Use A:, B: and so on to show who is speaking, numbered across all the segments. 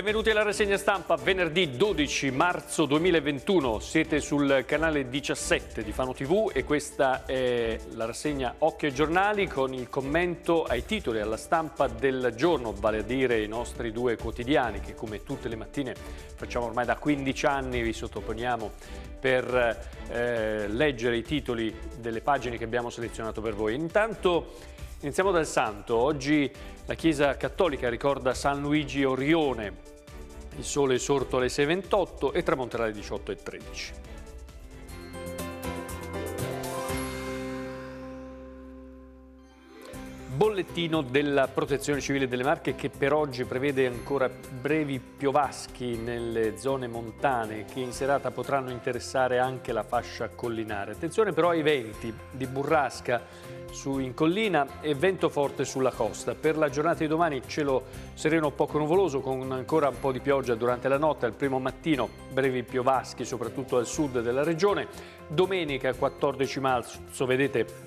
A: Benvenuti alla rassegna stampa, venerdì 12 marzo 2021, siete sul canale 17 di Fano TV e questa è la rassegna Occhio e Giornali con il commento ai titoli, alla stampa del giorno, vale a dire i nostri due quotidiani che come tutte le mattine facciamo ormai da 15 anni, vi sottoponiamo per eh, leggere i titoli delle pagine che abbiamo selezionato per voi. Intanto Iniziamo dal santo. Oggi la Chiesa Cattolica ricorda San Luigi Orione. Il sole è sorto alle 6.28 e tramonterà alle 18.13. bollettino della protezione civile delle Marche che per oggi prevede ancora brevi piovaschi nelle zone montane che in serata potranno interessare anche la fascia collinare. Attenzione però ai venti di burrasca su in collina e vento forte sulla costa. Per la giornata di domani cielo sereno poco nuvoloso con ancora un po' di pioggia durante la notte, al primo mattino brevi piovaschi soprattutto al sud della regione. Domenica 14 marzo, vedete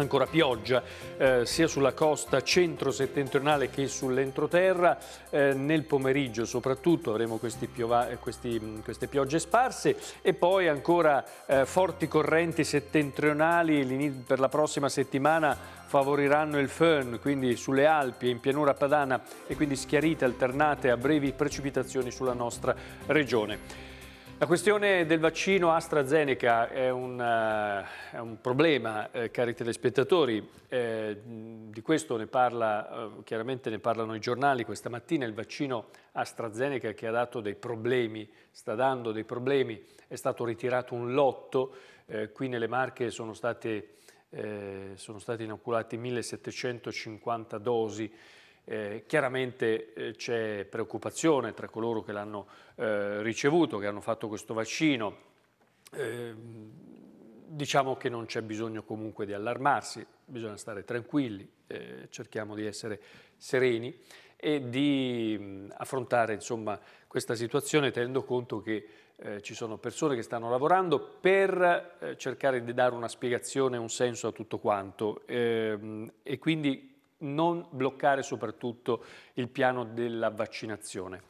A: ancora pioggia eh, sia sulla costa centro-settentrionale che sull'entroterra, eh, nel pomeriggio soprattutto avremo piova, eh, questi, mm, queste piogge sparse e poi ancora eh, forti correnti settentrionali per la prossima settimana favoriranno il fern, quindi sulle Alpi e in pianura padana e quindi schiarite alternate a brevi precipitazioni sulla nostra regione. La questione del vaccino AstraZeneca è un, uh, è un problema, eh, cari telespettatori, eh, di questo ne parla, eh, chiaramente ne parlano i giornali questa mattina, il vaccino AstraZeneca che ha dato dei problemi, sta dando dei problemi, è stato ritirato un lotto, eh, qui nelle Marche sono state, eh, sono state inoculate 1750 dosi, eh, chiaramente eh, c'è preoccupazione tra coloro che l'hanno eh, ricevuto, che hanno fatto questo vaccino. Ehm, diciamo che non c'è bisogno comunque di allarmarsi, bisogna stare tranquilli, eh, cerchiamo di essere sereni e di mh, affrontare insomma, questa situazione tenendo conto che eh, ci sono persone che stanno lavorando per eh, cercare di dare una spiegazione, un senso a tutto quanto ehm, e quindi non bloccare soprattutto il piano della vaccinazione.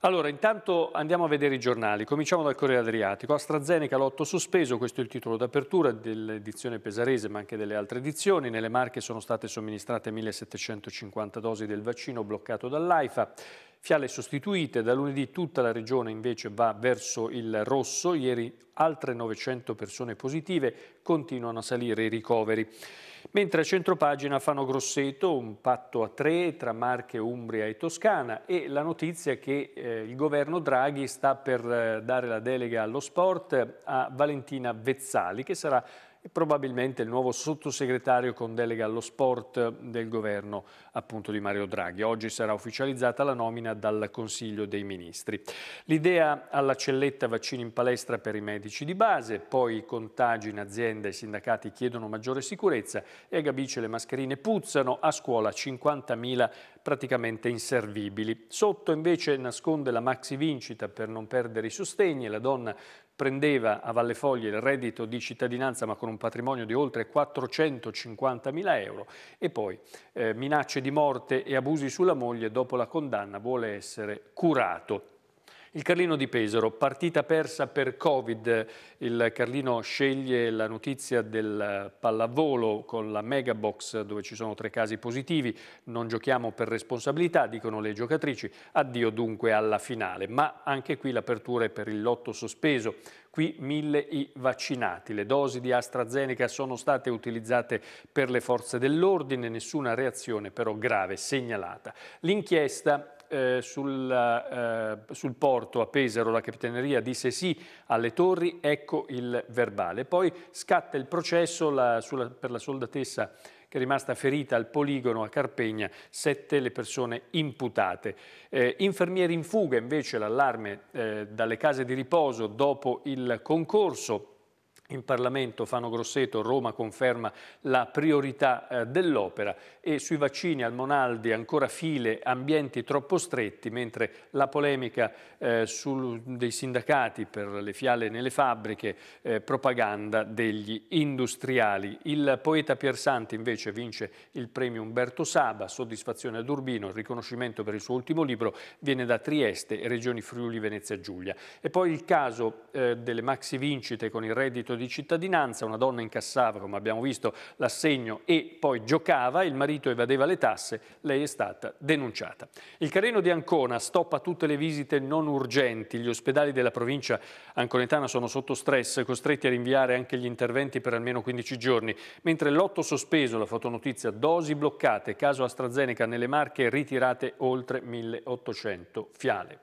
A: Allora, intanto andiamo a vedere i giornali. Cominciamo dal Corriere Adriatico. AstraZeneca lotto sospeso, questo è il titolo d'apertura dell'edizione pesarese, ma anche delle altre edizioni. Nelle Marche sono state somministrate 1750 dosi del vaccino bloccato dall'AIFA. Fiale sostituite, da lunedì tutta la regione invece va verso il rosso. Ieri altre 900 persone positive, continuano a salire i ricoveri. Mentre a centropagina fanno grosseto un patto a tre tra Marche, Umbria e Toscana e la notizia che eh, il governo Draghi sta per eh, dare la delega allo sport a Valentina Vezzali che sarà e probabilmente il nuovo sottosegretario con delega allo sport del governo appunto di Mario Draghi. Oggi sarà ufficializzata la nomina dal Consiglio dei Ministri. L'idea alla celletta vaccini in palestra per i medici di base, poi i contagi in azienda e i sindacati chiedono maggiore sicurezza e a Gabice le mascherine puzzano, a scuola 50.000 praticamente inservibili. Sotto invece nasconde la maxi vincita per non perdere i sostegni e la donna prendeva a Vallefoglie il reddito di cittadinanza ma con un patrimonio di oltre 450 mila euro e poi eh, minacce di morte e abusi sulla moglie dopo la condanna vuole essere curato. Il Carlino di Pesaro, partita persa per Covid, il Carlino sceglie la notizia del pallavolo con la megabox dove ci sono tre casi positivi, non giochiamo per responsabilità, dicono le giocatrici, addio dunque alla finale, ma anche qui l'apertura è per il lotto sospeso, qui mille i vaccinati. Le dosi di AstraZeneca sono state utilizzate per le forze dell'ordine, nessuna reazione però grave segnalata. L'inchiesta eh, sul, eh, sul, porto a Pesaro la Capitaneria disse sì alle torri, ecco il verbale. Poi scatta il processo la, sulla, per la soldatessa che è rimasta ferita al poligono a Carpegna, sette le persone imputate. Eh, infermieri in fuga invece l'allarme eh, dalle case di riposo dopo il concorso in Parlamento Fano Grosseto, Roma conferma la priorità eh, dell'opera e sui vaccini al Monaldi ancora file, ambienti troppo stretti, mentre la polemica eh, sul, dei sindacati per le fiale nelle fabbriche, eh, propaganda degli industriali. Il poeta Piersanti invece vince il premio Umberto Saba, soddisfazione ad Urbino, riconoscimento per il suo ultimo libro viene da Trieste, Regioni Friuli, Venezia Giulia. E poi il caso eh, delle maxi vincite con il reddito di cittadinanza, una donna incassava, come abbiamo visto, l'assegno e poi giocava, il marito evadeva le tasse, lei è stata denunciata. Il Careno di Ancona stoppa tutte le visite non urgenti, gli ospedali della provincia anconetana sono sotto stress, costretti a rinviare anche gli interventi per almeno 15 giorni, mentre l'otto sospeso, la fotonotizia, dosi bloccate, caso AstraZeneca nelle Marche ritirate oltre 1800 fiale.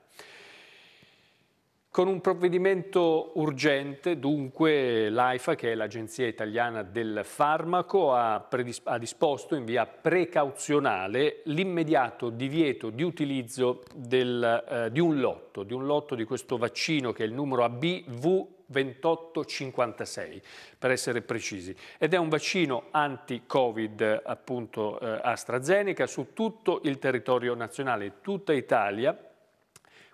A: Con un provvedimento urgente, dunque, l'AIFA, che è l'Agenzia Italiana del Farmaco, ha, ha disposto in via precauzionale l'immediato divieto di utilizzo del, eh, di, un lotto, di un lotto di questo vaccino che è il numero ABV 2856 per essere precisi ed è un vaccino anti-covid appunto eh, AstraZeneca su tutto il territorio nazionale, tutta Italia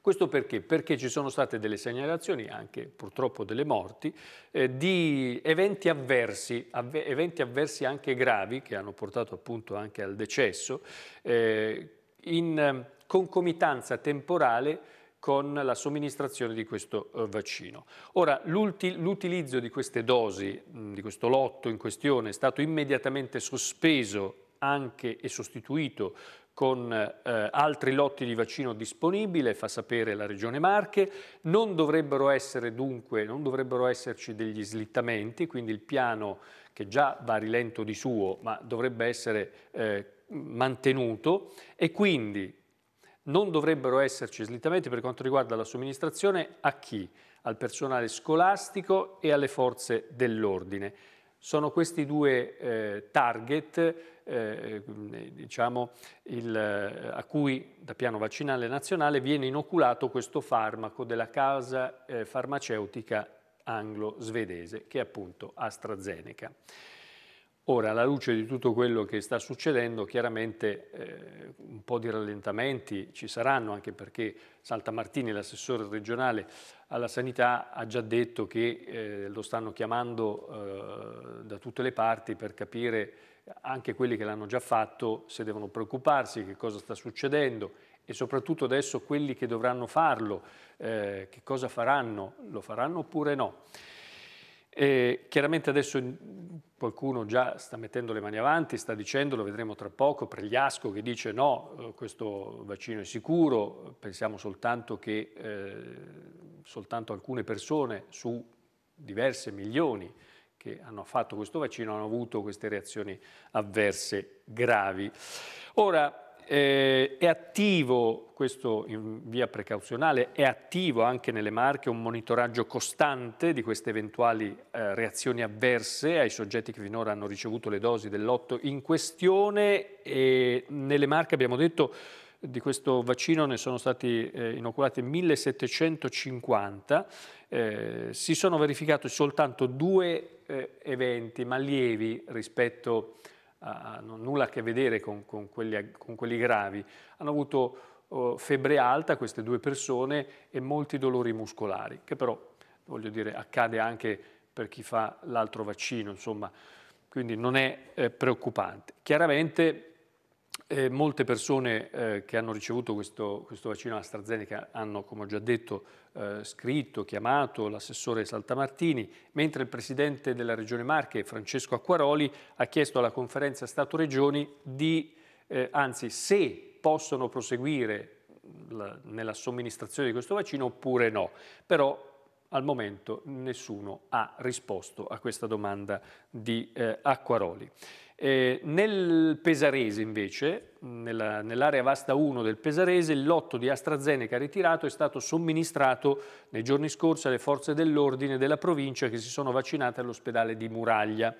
A: questo perché? Perché ci sono state delle segnalazioni, anche purtroppo delle morti, eh, di eventi avversi, avve eventi avversi anche gravi, che hanno portato appunto anche al decesso, eh, in ehm, concomitanza temporale con la somministrazione di questo eh, vaccino. Ora, l'utilizzo di queste dosi, di questo lotto in questione, è stato immediatamente sospeso anche e sostituito con eh, altri lotti di vaccino disponibile, fa sapere la Regione Marche, non dovrebbero, essere dunque, non dovrebbero esserci degli slittamenti, quindi il piano che già va rilento di suo, ma dovrebbe essere eh, mantenuto e quindi non dovrebbero esserci slittamenti per quanto riguarda la somministrazione a chi? Al personale scolastico e alle forze dell'ordine sono questi due eh, target eh, eh, diciamo, il, a cui da piano vaccinale nazionale viene inoculato questo farmaco della casa eh, farmaceutica anglo-svedese che è appunto AstraZeneca. Ora, alla luce di tutto quello che sta succedendo, chiaramente eh, un po' di rallentamenti ci saranno, anche perché Saltamartini, l'assessore regionale alla sanità, ha già detto che eh, lo stanno chiamando eh, tutte le parti per capire anche quelli che l'hanno già fatto se devono preoccuparsi, che cosa sta succedendo e soprattutto adesso quelli che dovranno farlo, eh, che cosa faranno, lo faranno oppure no. E chiaramente adesso qualcuno già sta mettendo le mani avanti, sta dicendo, lo vedremo tra poco, Pregliasco che dice no, eh, questo vaccino è sicuro, pensiamo soltanto che eh, soltanto alcune persone su diverse milioni che hanno fatto questo vaccino hanno avuto queste reazioni avverse gravi. Ora, eh, è attivo, questo in via precauzionale, è attivo anche nelle marche un monitoraggio costante di queste eventuali eh, reazioni avverse ai soggetti che finora hanno ricevuto le dosi dell'otto in questione e nelle marche abbiamo detto di questo vaccino ne sono stati eh, inoculati 1750, eh, si sono verificati soltanto due eh, eventi, ma lievi rispetto a, a nulla a che vedere con, con, quelli, con quelli, gravi. Hanno avuto oh, febbre alta queste due persone e molti dolori muscolari, che però, voglio dire, accade anche per chi fa l'altro vaccino, insomma, quindi non è eh, preoccupante. Chiaramente e eh, molte persone eh, che hanno ricevuto questo, questo, vaccino AstraZeneca hanno, come ho già detto, eh, scritto, chiamato l'assessore Saltamartini, mentre il presidente della Regione Marche, Francesco Acquaroli, ha chiesto alla conferenza Stato-Regioni di, eh, anzi, se possono proseguire la, nella somministrazione di questo vaccino oppure no. Però al momento nessuno ha risposto a questa domanda di eh, Acquaroli. Eh, nel Pesarese invece, nell'area nell vasta 1 del Pesarese, il lotto di AstraZeneca ritirato è stato somministrato nei giorni scorsi alle forze dell'ordine della provincia che si sono vaccinate all'ospedale di Muraglia.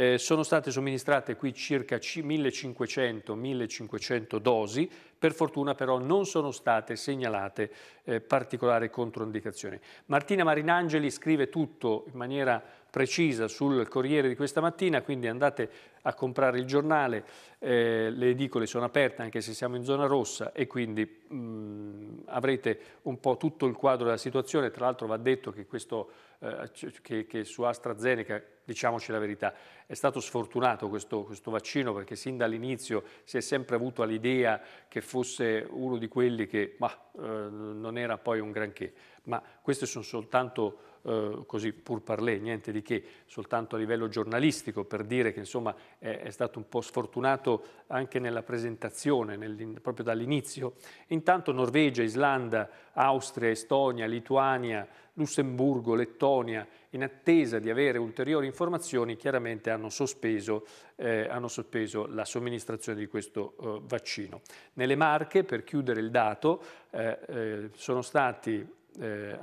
A: Eh, sono state somministrate qui circa 1500-1500 dosi, per fortuna però non sono state segnalate eh, particolari controindicazioni. Martina Marinangeli scrive tutto in maniera precisa sul Corriere di questa mattina, quindi andate a comprare il giornale, eh, le edicole sono aperte anche se siamo in zona rossa e quindi mh, mm, avrete un po' tutto il quadro della situazione, tra l'altro va detto che, questo, eh, che, che su AstraZeneca, diciamoci la verità, è stato sfortunato questo, questo vaccino perché sin dall'inizio si è sempre avuto l'idea che fosse uno di quelli che ma, eh, non era poi un granché, ma queste sono soltanto eh, così pur parlé, niente di che, soltanto a livello giornalistico per dire che insomma è, è stato un po' sfortunato anche nella presentazione, nel, proprio dall'inizio. Intanto Norvegia, Islanda, Austria, Estonia, Lituania, Lussemburgo, Lettonia, in attesa di avere ulteriori informazioni, chiaramente hanno sospeso, eh, hanno sospeso la somministrazione di questo eh, vaccino. Nelle Marche, per chiudere il dato, eh, eh sono stati eh,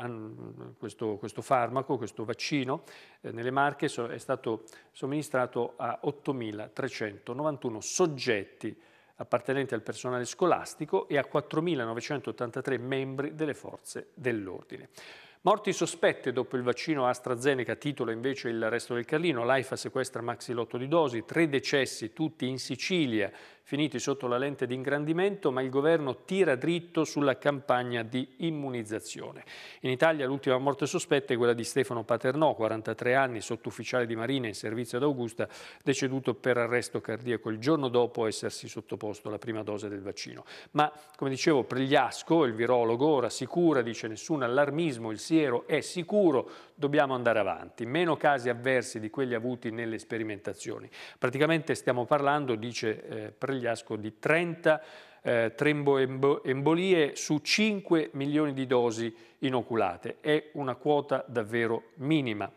A: questo, questo, farmaco, questo vaccino, eh, nelle Marche è stato somministrato a 8.391 soggetti appartenenti al personale scolastico e a 4.983 membri delle forze dell'ordine. Morti sospette dopo il vaccino AstraZeneca, titola invece il resto del Carlino, l'AIFA sequestra maxi lotto di dosi, tre decessi tutti in Sicilia, finiti sotto la lente di ingrandimento, ma il governo tira dritto sulla campagna di immunizzazione. In Italia l'ultima morte sospetta è quella di Stefano Paternò, 43 anni, sottufficiale di Marina in servizio ad Augusta, deceduto per arresto cardiaco il giorno dopo essersi sottoposto alla prima dose del vaccino. Ma, come dicevo, Pregliasco, il virologo, rassicura, dice nessun allarmismo, il siero è sicuro, dobbiamo andare avanti, meno casi avversi di quelli avuti nelle sperimentazioni. Praticamente stiamo parlando, dice eh, Pregliasco, di 30 eh, tremboembolie su 5 milioni di dosi inoculate. È una quota davvero minima.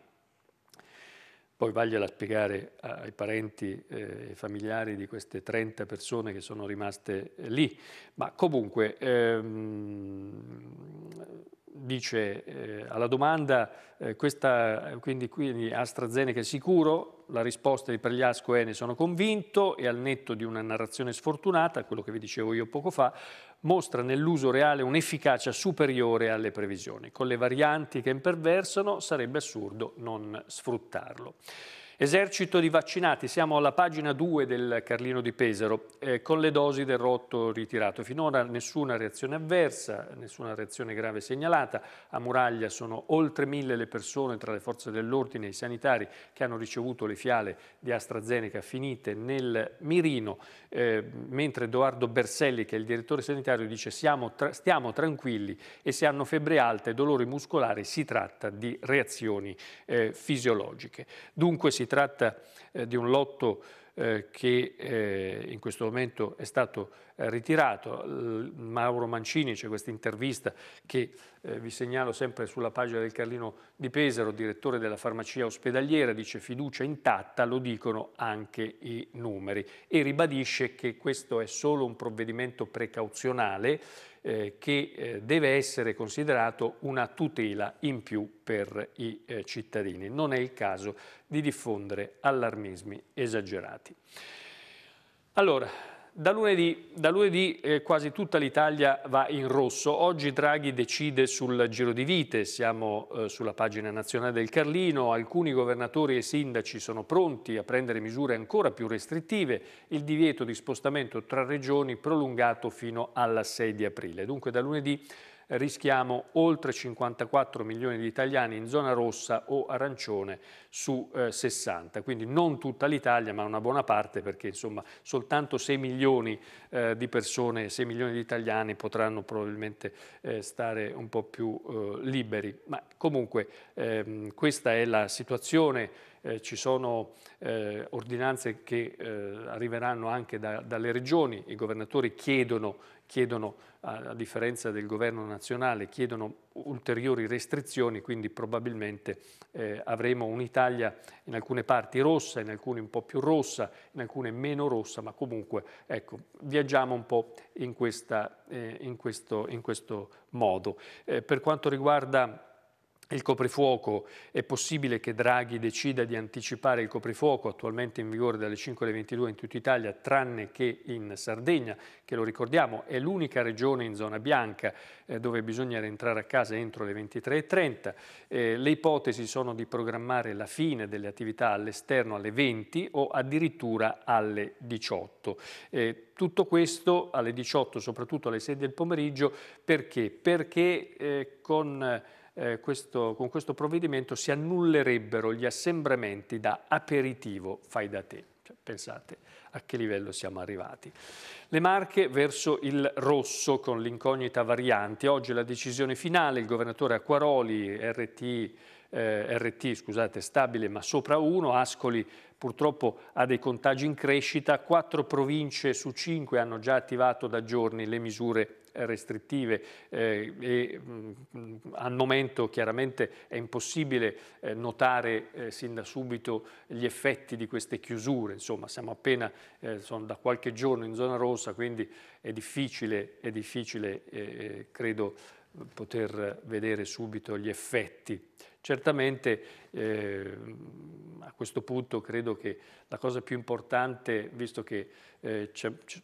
A: Poi vagliela spiegare ai parenti eh, e eh, familiari di queste 30 persone che sono rimaste eh, lì. Ma comunque... Ehm, dice eh, alla domanda eh, questa, quindi, quindi, AstraZeneca è sicuro, la risposta di Pregliasco è ne sono convinto e al netto di una narrazione sfortunata, quello che vi dicevo io poco fa, mostra nell'uso reale un'efficacia superiore alle previsioni. Con le varianti che imperversano sarebbe assurdo non sfruttarlo. Esercito di vaccinati, siamo alla pagina 2 del Carlino di Pesaro, eh, con le dosi del rotto ritirato. Finora nessuna reazione avversa, nessuna reazione grave segnalata. A Muraglia sono oltre mille le persone tra le forze dell'ordine e i sanitari che hanno ricevuto le fiale di AstraZeneca finite nel mirino, eh, mentre Edoardo Berselli, che è il direttore sanitario, dice siamo tra stiamo tranquilli e se hanno febbre alta e dolori muscolari si tratta di reazioni eh, fisiologiche. Dunque si tratta eh, di un lotto eh, che eh, in questo momento è stato ritirato. Mauro Mancini, c'è questa intervista che vi segnalo sempre sulla pagina del Carlino di Pesaro, direttore della farmacia ospedaliera, dice fiducia intatta, lo dicono anche i numeri e ribadisce che questo è solo un provvedimento precauzionale eh, che eh, deve essere considerato una tutela in più per i eh, cittadini. Non è il caso di diffondere allarmismi esagerati. Allora, da lunedì, da lunedì eh, quasi tutta l'Italia va in rosso. Oggi Draghi decide sul giro di vite, siamo eh, sulla pagina nazionale del Carlino, alcuni governatori e sindaci sono pronti a prendere misure ancora più restrittive, il divieto di spostamento tra regioni prolungato fino alla 6 di aprile. Dunque da lunedì rischiamo oltre 54 milioni di italiani in zona rossa o arancione su eh, 60, quindi non tutta l'Italia ma una buona parte perché insomma soltanto 6 milioni eh, di persone, 6 milioni di italiani potranno probabilmente eh, stare un po' più eh, liberi, ma comunque ehm, questa è la situazione eh, ci sono eh, ordinanze che eh, arriveranno anche da, dalle regioni, i governatori chiedono chiedono, a differenza del governo nazionale, chiedono ulteriori restrizioni, quindi probabilmente eh, avremo un'Italia in alcune parti rossa, in alcune un po' più rossa, in alcune meno rossa, ma comunque ecco, viaggiamo un po' in, questa, eh, in, questo, in questo, modo. Eh, per quanto riguarda il coprifuoco, è possibile che Draghi decida di anticipare il coprifuoco attualmente in vigore dalle 5 alle 22 in tutta Italia, tranne che in Sardegna, che lo ricordiamo è l'unica regione in zona bianca eh, dove bisogna rientrare a casa entro le 23.30. Eh, le ipotesi sono di programmare la fine delle attività all'esterno alle 20 o addirittura alle 18. Eh, tutto questo alle 18, soprattutto alle 6 del pomeriggio, perché? Perché eh, con eh, questo, con questo provvedimento si annullerebbero gli assembramenti da aperitivo fai da te. Cioè, pensate a che livello siamo arrivati. Le marche verso il rosso con l'incognita variante. Oggi la decisione finale, il governatore Acquaroli, RT, eh, RT scusate, stabile ma sopra 1, Ascoli purtroppo ha dei contagi in crescita, quattro province su cinque hanno già attivato da giorni le misure restrittive eh, e mh, mm, al momento chiaramente è impossibile eh, notare eh, sin da subito gli effetti di queste chiusure, insomma siamo appena eh, sono da qualche giorno in zona rossa, quindi è difficile, è difficile eh, eh, credo, poter vedere subito gli effetti. Certamente eh, a questo punto credo che la cosa più importante, visto che eh,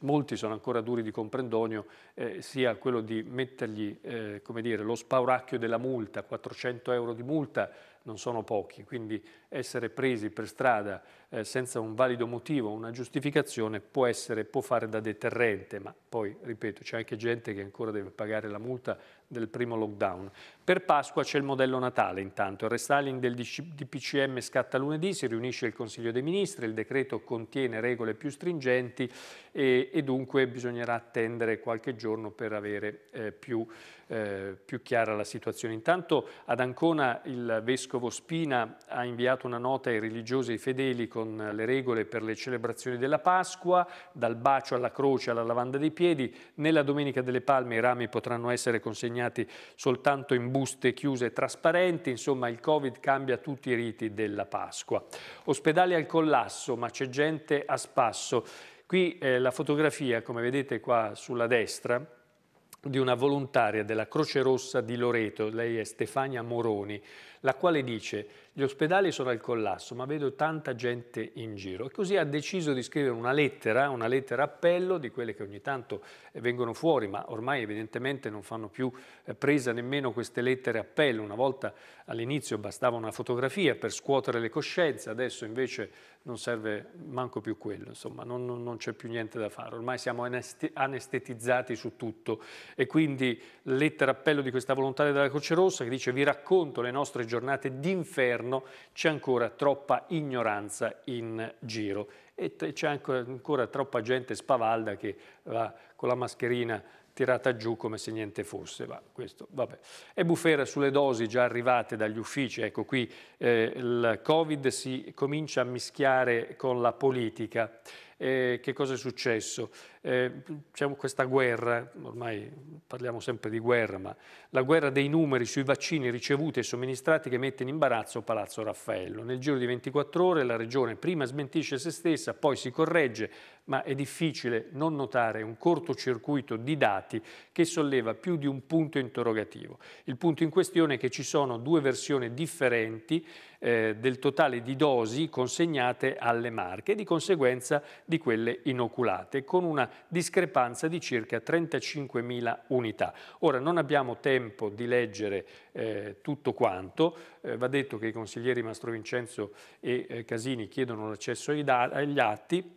A: molti sono ancora duri di comprendonio, eh, sia quello di mettergli eh, dire, lo spauracchio della multa, 400 euro di multa non sono pochi, quindi essere presi per strada eh, senza un valido motivo, una giustificazione, può, essere, può fare da deterrente, ma poi, ripeto, c'è anche gente che ancora deve pagare la multa del primo lockdown. Per Pasqua c'è il modello Natale intanto, il restyling del DPCM scatta lunedì, si riunisce il Consiglio dei Ministri, il decreto contiene regole più stringenti e, e dunque bisognerà attendere qualche giorno per avere eh, più, eh, più chiara la situazione. Intanto ad Ancona il Vescovo Spina ha inviato una nota ai religiosi e ai fedeli con le regole per le celebrazioni della Pasqua, dal bacio alla croce alla lavanda dei piedi. Nella Domenica delle Palme i rami potranno essere consegnati soltanto in buste chiuse e trasparenti, insomma il Covid cambia tutti i riti della Pasqua. Ospedali al collasso, ma c'è gente a spasso. Qui eh, la fotografia, come vedete qua sulla destra, di una volontaria della Croce Rossa di Loreto, lei è Stefania Moroni, la quale dice gli ospedali sono al collasso, ma vedo tanta gente in giro. E così ha deciso di scrivere una lettera, una lettera appello di quelle che ogni tanto eh, vengono fuori, ma ormai evidentemente non fanno più eh, presa nemmeno queste lettere appello. Una volta all'inizio bastava una fotografia per scuotere le coscienze, adesso invece non serve manco più quello, insomma, non, non c'è più niente da fare. Ormai siamo anestetizzati su tutto e quindi lettera appello di questa volontaria della Croce Rossa che dice vi racconto le nostre giornate d'inferno governo c'è ancora troppa ignoranza in giro e c'è ancora, troppa gente spavalda che va con la mascherina tirata giù come se niente fosse. Va, questo, vabbè. E bufera sulle dosi già arrivate dagli uffici. Ecco qui eh, il Covid si comincia a mischiare con la politica eh, che cosa è successo? Eh, diciamo questa guerra, ormai parliamo sempre di guerra, ma la guerra dei numeri sui vaccini ricevuti e somministrati che mette in imbarazzo Palazzo Raffaello. Nel giro di 24 ore la Regione prima smentisce se stessa, poi si corregge, ma è difficile non notare un cortocircuito di dati che solleva più di un punto interrogativo. Il punto in questione è che ci sono due versioni differenti eh, del totale di dosi consegnate alle marche e di conseguenza di quelle inoculate, con una discrepanza di circa 35.000 unità. Ora non abbiamo tempo di leggere eh, tutto quanto, eh, va detto che i consiglieri Mastro Vincenzo e eh, Casini chiedono l'accesso agli atti,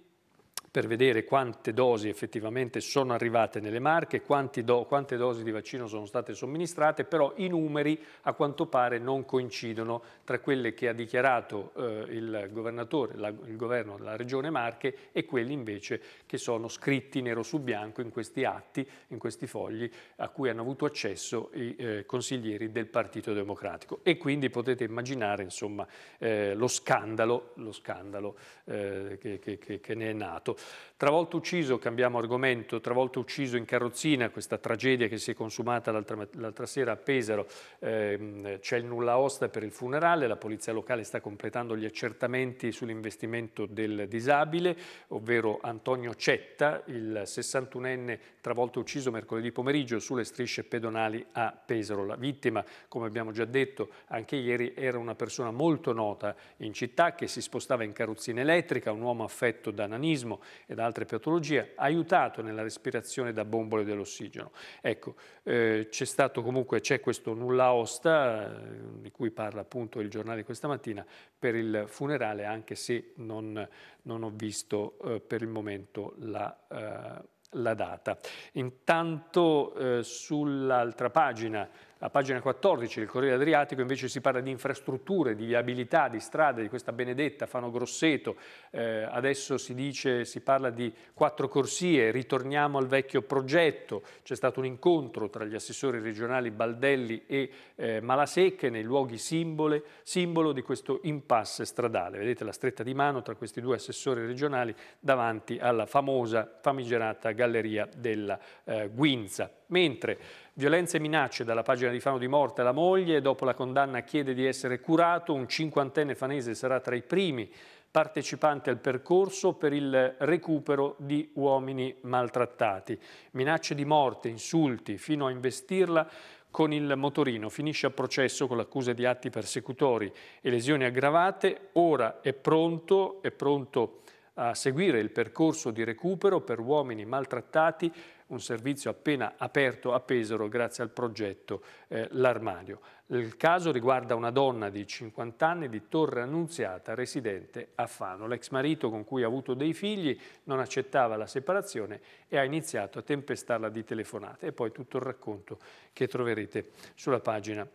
A: per vedere quante dosi effettivamente sono arrivate nelle marche, do, quante dosi di vaccino sono state somministrate, però i numeri a quanto pare non coincidono tra quelle che ha dichiarato eh, il governatore, la, il governo della regione Marche e quelli invece che sono scritti nero su bianco in questi atti, in questi fogli a cui hanno avuto accesso i eh, consiglieri del Partito Democratico. E quindi potete immaginare insomma, eh, lo scandalo, lo scandalo eh, che, che, che ne è nato. Travolto ucciso, cambiamo argomento, travolto ucciso in carrozzina, questa tragedia che si è consumata l'altra sera a Pesaro, eh, c'è il nulla osta per il funerale, la polizia locale sta completando gli accertamenti sull'investimento del disabile, ovvero Antonio Cetta, il 61enne travolto ucciso mercoledì pomeriggio sulle strisce pedonali a Pesaro. La vittima, come abbiamo già detto anche ieri, era una persona molto nota in città che si spostava in carrozzina elettrica, un uomo affetto da nanismo, ed altre patologie, aiutato nella respirazione da bombole dell'ossigeno. Ecco, eh, c'è stato comunque, c'è questo nulla osta, eh, di cui parla appunto il giornale questa mattina, per il funerale, anche se non, non ho visto eh, per il momento la eh, la data. Intanto eh, sull'altra pagina a pagina 14 del Corriere Adriatico invece si parla di infrastrutture, di viabilità, di strade, di questa benedetta Fano Grosseto. Eh, adesso si dice, si parla di quattro corsie, ritorniamo al vecchio progetto. C'è stato un incontro tra gli assessori regionali Baldelli e eh, Malasecche nei luoghi simbole, simbolo di questo impasse stradale. Vedete la stretta di mano tra questi due assessori regionali davanti alla famosa, famigerata galleria della eh, Guinza. Mentre violenze e minacce dalla pagina carcere di Fano di morte alla moglie, dopo la condanna chiede di essere curato, un cinquantenne fanese sarà tra i primi partecipanti al percorso per il recupero di uomini maltrattati. Minacce di morte, insulti, fino a investirla con il motorino. Finisce a processo con l'accusa di atti persecutori e lesioni aggravate. Ora è pronto, è pronto a seguire il percorso di recupero per uomini maltrattati un servizio appena aperto a Pesaro grazie al progetto eh, L'Armadio. Il caso riguarda una donna di 50 anni di Torre Annunziata residente a Fano. L'ex marito con cui ha avuto dei figli non accettava la separazione e ha iniziato a tempestarla di telefonate e poi tutto il racconto che troverete sulla pagina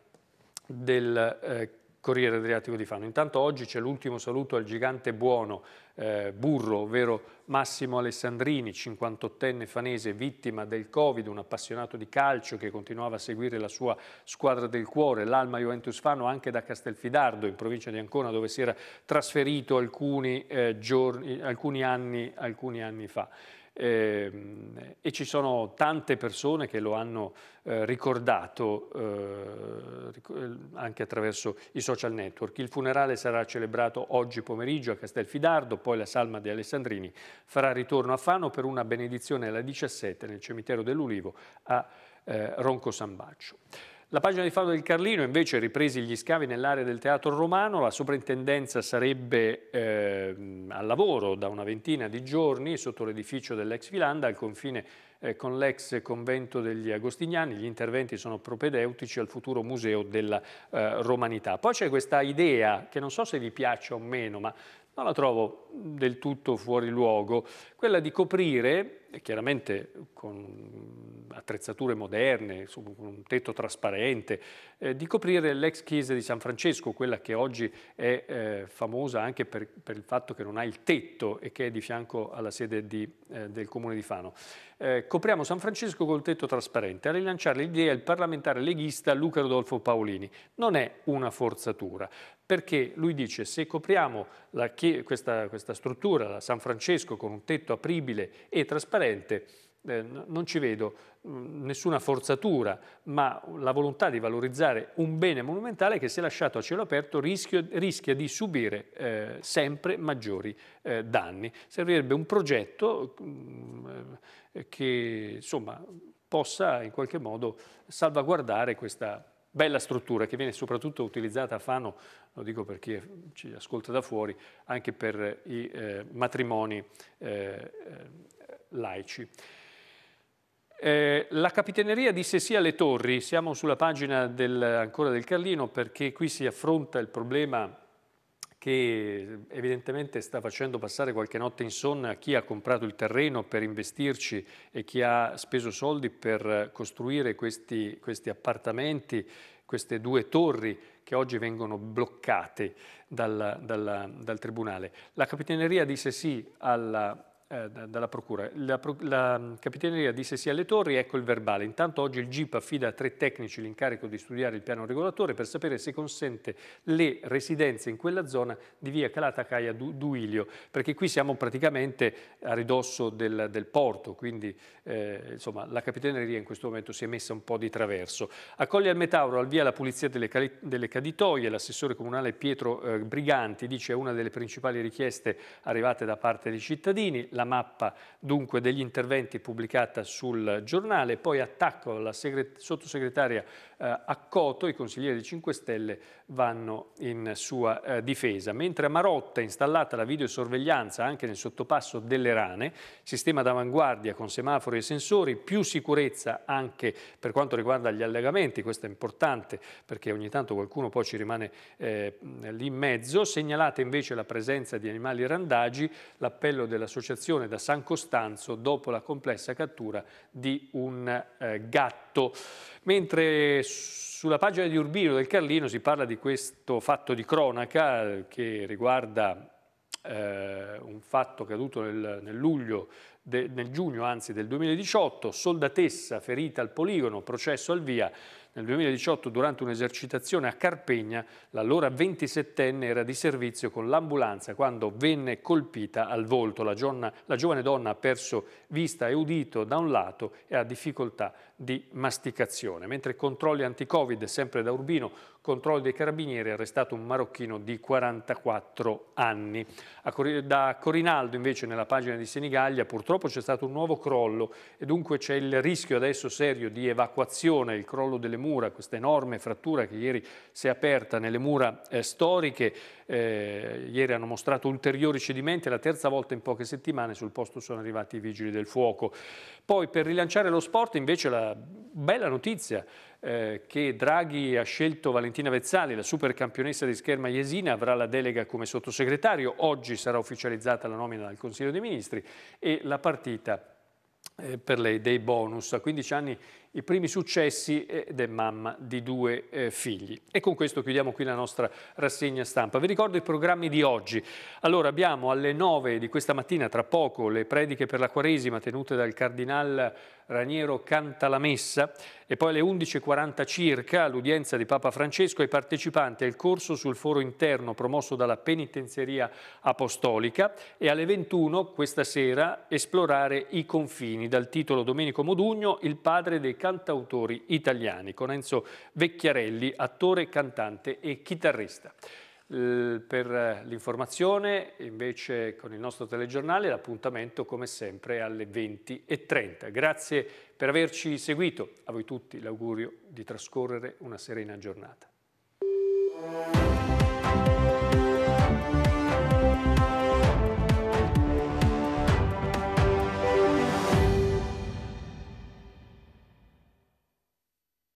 A: del eh, Corriere Adriatico di Fano. Intanto oggi c'è l'ultimo saluto al gigante buono eh, burro, ovvero Massimo Alessandrini, 58enne fanese, vittima del Covid, un appassionato di calcio che continuava a seguire la sua squadra del cuore, l'Alma Juventus Fano, anche da Castelfidardo, in provincia di Ancona, dove si era trasferito alcuni, eh, giorni, alcuni, anni, alcuni anni fa eh, e ci sono tante persone che lo hanno eh, ricordato eh, eh, anche attraverso i social network. Il funerale sarà celebrato oggi pomeriggio a Castelfidardo, poi la salma di Alessandrini farà ritorno a Fano per una benedizione alla 17 nel cimitero dell'Ulivo a eh, Ronco San Baccio. La pagina di Fado del Carlino invece ripresi gli scavi nell'area del teatro romano, la soprintendenza sarebbe eh, al lavoro da una ventina di giorni sotto l'edificio dell'ex Filanda al confine eh, con l'ex convento degli Agostiniani, gli interventi sono propedeutici al futuro museo della eh, romanità. Poi c'è questa idea, che non so se vi piaccia o meno, ma non la trovo del tutto fuori luogo, quella di coprire chiaramente con attrezzature moderne, con un tetto trasparente, eh, di coprire l'ex chiesa di San Francesco, quella che oggi è eh, famosa anche per, per, il fatto che non ha il tetto e che è di fianco alla sede di, eh, del comune di Fano. Eh, copriamo San Francesco col tetto trasparente, a rilanciare l'idea il parlamentare leghista Luca Rodolfo Paolini. Non è una forzatura, perché lui dice se copriamo la, questa, questa struttura, la San Francesco, con un tetto apribile e trasparente, trasparente. Eh, non ci vedo mm, nessuna forzatura, ma la volontà di valorizzare un bene monumentale che se lasciato a cielo aperto rischio, rischia di subire eh, sempre maggiori eh, danni. Servirebbe un progetto mh, mm, eh, che insomma, possa in qualche modo salvaguardare questa bella struttura che viene soprattutto utilizzata a Fano, lo dico per chi ci ascolta da fuori, anche per i eh, matrimoni eh, laici. Eh, la capitaneria di Sessia alle Torri, siamo sulla pagina del, ancora del Carlino perché qui si affronta il problema che evidentemente sta facendo passare qualche notte insonna a chi ha comprato il terreno per investirci e chi ha speso soldi per costruire questi, questi appartamenti, queste due torri che oggi vengono bloccate dal, dal, dal Tribunale. La Capitaneria disse sì alla eh, dalla Procura. La, la mm, Capitaneria disse sì alle torri, ecco il verbale. Intanto oggi il GIP affida a tre tecnici l'incarico di studiare il piano regolatore per sapere se consente le residenze in quella zona di via Calatacaia Duilio, perché qui siamo praticamente a ridosso del, del porto, quindi eh, insomma, la Capitaneria in questo momento si è messa un po' di traverso. Accoglie al Metauro al via la pulizia delle, delle caditoie, l'assessore comunale Pietro eh, Briganti dice è una delle principali richieste arrivate da parte dei cittadini, la la mappa dunque degli interventi pubblicata sul giornale, poi attacco alla sottosegretaria eh, Accoto, i consiglieri 5 Stelle vanno in sua eh, difesa. Mentre a Marotta è installata la videosorveglianza anche nel sottopasso delle Rane, sistema d'avanguardia con semafori e sensori, più sicurezza anche per quanto riguarda gli allegamenti, questo è importante perché ogni tanto qualcuno poi ci rimane eh, lì in mezzo, segnalate invece la presenza di animali randagi, l'appello dell'associazione liberazione da San Costanzo dopo la complessa cattura di un eh, gatto. Mentre sulla pagina di Urbino del Carlino si parla di questo fatto di cronaca eh, che riguarda eh, un fatto caduto nel, nel, luglio, nel giugno anzi, del 2018, soldatessa ferita al poligono, processo al via, nel 2018, durante un'esercitazione a Carpegna, l'allora 27enne era di servizio con l'ambulanza quando venne colpita al volto. La, giorna, la giovane donna ha perso vista e udito da un lato e ha difficoltà di masticazione. Mentre controlli anti-Covid, sempre da Urbino, controllo dei carabinieri, arrestato un marocchino di 44 anni. Da Corinaldo invece nella pagina di Senigallia purtroppo c'è stato un nuovo crollo e dunque c'è il rischio adesso serio di evacuazione, il crollo delle mura, questa enorme frattura che ieri si è aperta nelle mura eh, storiche, eh, ieri hanno mostrato ulteriori cedimenti, la terza volta in poche settimane sul posto sono arrivati i vigili del fuoco. Poi per rilanciare lo sport invece la bella notizia, eh, che Draghi ha scelto Valentina Vezzali, la super campionessa di scherma Iesina, avrà la delega come sottosegretario, oggi sarà ufficializzata la nomina dal Consiglio dei Ministri e la partita eh, per lei dei bonus. A 15 anni i primi successi ed eh, è mamma di due eh, figli. E con questo chiudiamo qui la nostra rassegna stampa. Vi ricordo i programmi di oggi. Allora abbiamo alle 9 di questa mattina, tra poco, le prediche per la Quaresima tenute dal Cardinal Raniero canta la messa e poi alle 11.40 circa l'udienza di Papa Francesco ai partecipanti al corso sul foro interno promosso dalla penitenzieria Apostolica e alle 21 questa sera esplorare i confini dal titolo Domenico Modugno, il padre dei cantautori italiani, con Enzo Vecchiarelli, attore, cantante e chitarrista. Per l'informazione invece con il nostro telegiornale l'appuntamento come sempre alle 20.30. Grazie per averci seguito, a voi tutti l'augurio di trascorrere una serena giornata.